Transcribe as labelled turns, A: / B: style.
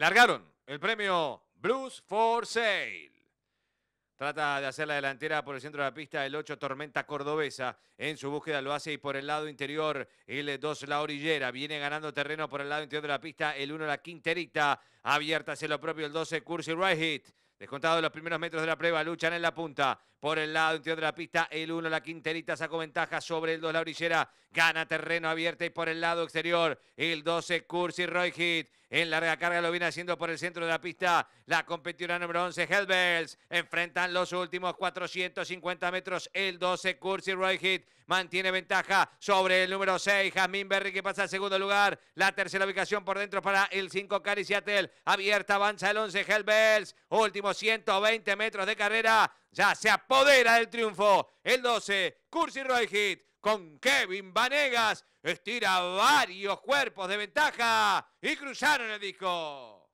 A: largaron el premio Blues for Sale. Trata de hacer la delantera por el centro de la pista el 8 Tormenta Cordobesa. En su búsqueda lo hace y por el lado interior el 2 La Orillera. Viene ganando terreno por el lado interior de la pista el 1 La Quinterita. Abierta hacia lo propio el 12 Cursi Right Hit. Descontado los primeros metros de la prueba, luchan en la punta. Por el lado interior de la pista, el 1, la Quinterita, sacó ventaja sobre el 2, la orillera. Gana terreno abierta y por el lado exterior, el 12, Cursi Roy Hit. En larga carga lo viene haciendo por el centro de la pista la competidora número 11, Hellbells. Enfrentan los últimos 450 metros el 12, Cursi Roy Mantiene ventaja sobre el número 6, Jasmine Berry, que pasa al segundo lugar. La tercera ubicación por dentro para el 5, Cari Seattle. Abierta, avanza el 11, Hellbells. Últimos 120 metros de carrera. Ya se apodera del triunfo. El 12, Cursi Roy con Kevin Vanegas. Estira varios cuerpos de ventaja y cruzaron el disco.